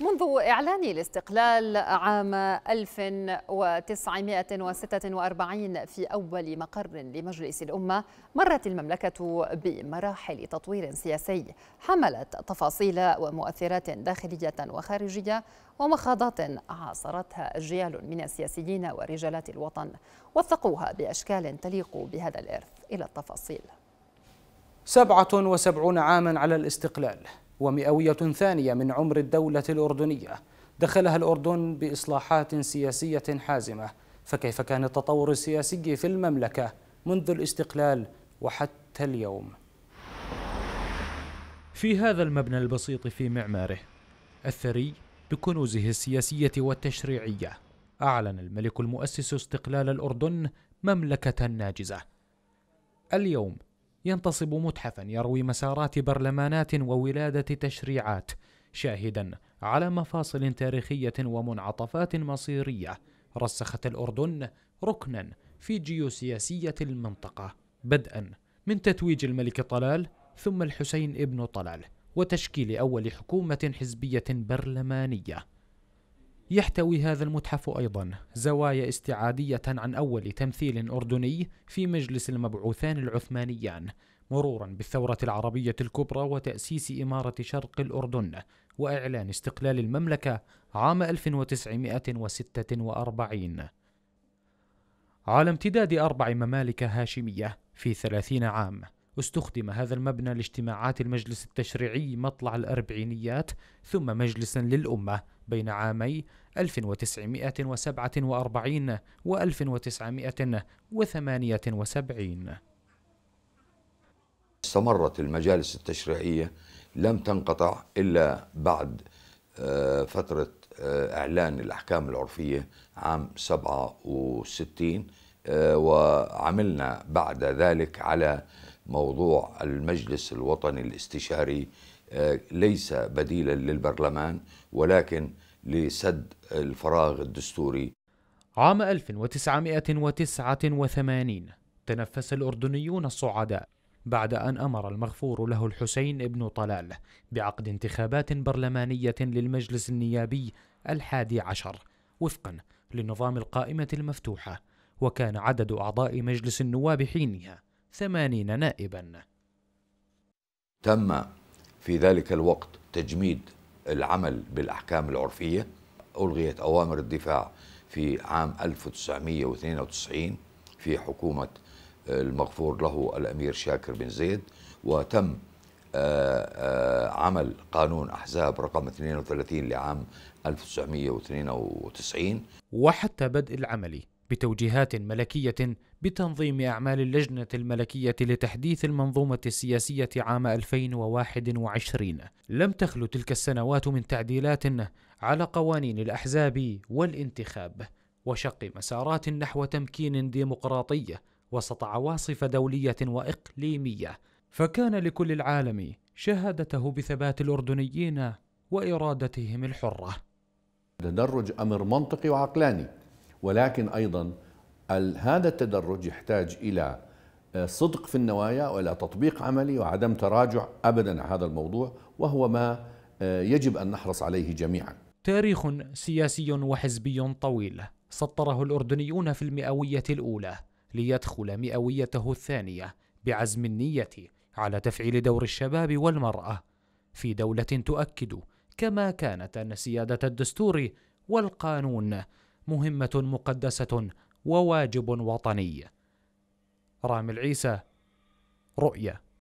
منذ إعلان الاستقلال عام 1946 في أول مقر لمجلس الأمة مرت المملكة بمراحل تطوير سياسي حملت تفاصيل ومؤثرات داخلية وخارجية ومخاضات عاصرتها أجيال من السياسيين ورجالات الوطن وثقوها بأشكال تليق بهذا الإرث إلى التفاصيل 77 عاما على الاستقلال ومئوية ثانية من عمر الدولة الأردنية دخلها الأردن بإصلاحات سياسية حازمة فكيف كان التطور السياسي في المملكة منذ الاستقلال وحتى اليوم في هذا المبنى البسيط في معماره الثري بكنوزه السياسية والتشريعية أعلن الملك المؤسس استقلال الأردن مملكة ناجزة اليوم ينتصب متحفا يروي مسارات برلمانات وولادة تشريعات شاهدا على مفاصل تاريخية ومنعطفات مصيرية رسخت الأردن ركنا في جيوسياسية المنطقة بدءا من تتويج الملك طلال ثم الحسين ابن طلال وتشكيل أول حكومة حزبية برلمانية يحتوي هذا المتحف أيضا زوايا استعادية عن أول تمثيل أردني في مجلس المبعوثان العثمانيان مرورا بالثورة العربية الكبرى وتأسيس إمارة شرق الأردن وإعلان استقلال المملكة عام 1946 على امتداد أربع ممالك هاشمية في ثلاثين عام استخدم هذا المبنى لاجتماعات المجلس التشريعي مطلع الأربعينيات ثم مجلسا للأمة بين عامي 1947 و 1978 استمرت المجالس التشريعية لم تنقطع إلا بعد آه، فترة آه، إعلان الأحكام العرفية عام 67 آه، وعملنا بعد ذلك على موضوع المجلس الوطني الاستشاري آه، ليس بديلا للبرلمان ولكن لسد الفراغ الدستوري عام 1989 تنفس الأردنيون الصعداء بعد أن أمر المغفور له الحسين بن طلال بعقد انتخابات برلمانية للمجلس النيابي الحادي عشر وفقا لنظام القائمة المفتوحة وكان عدد أعضاء مجلس النواب حينها ثمانين نائبا تم في ذلك الوقت تجميد العمل بالأحكام العرفية ألغيت أوامر الدفاع في عام 1992 في حكومة آه، المغفور له الأمير شاكر بن زيد وتم آه، آه، عمل قانون أحزاب رقم 32 لعام 1992 وحتى بدء العملي بتوجيهات ملكية بتنظيم أعمال اللجنة الملكية لتحديث المنظومة السياسية عام 2021 لم تخلو تلك السنوات من تعديلات على قوانين الأحزاب والانتخاب وشق مسارات نحو تمكين ديمقراطي وسط عواصف دولية وإقليمية فكان لكل العالم شهادته بثبات الأردنيين وإرادتهم الحرة تدرج أمر منطقي وعقلاني ولكن أيضا هذا التدرج يحتاج إلى آه، صدق في النوايا والى تطبيق عملي وعدم تراجع ابدا على هذا الموضوع وهو ما آه، يجب ان نحرص عليه جميعا. تاريخ سياسي وحزبي طويل سطره الاردنيون في المئويه الاولى ليدخل مئويته الثانيه بعزم النيه على تفعيل دور الشباب والمراه في دوله تؤكد كما كانت ان سياده الدستور والقانون مهمه مقدسه وواجب وطني رامي العيسى رؤيه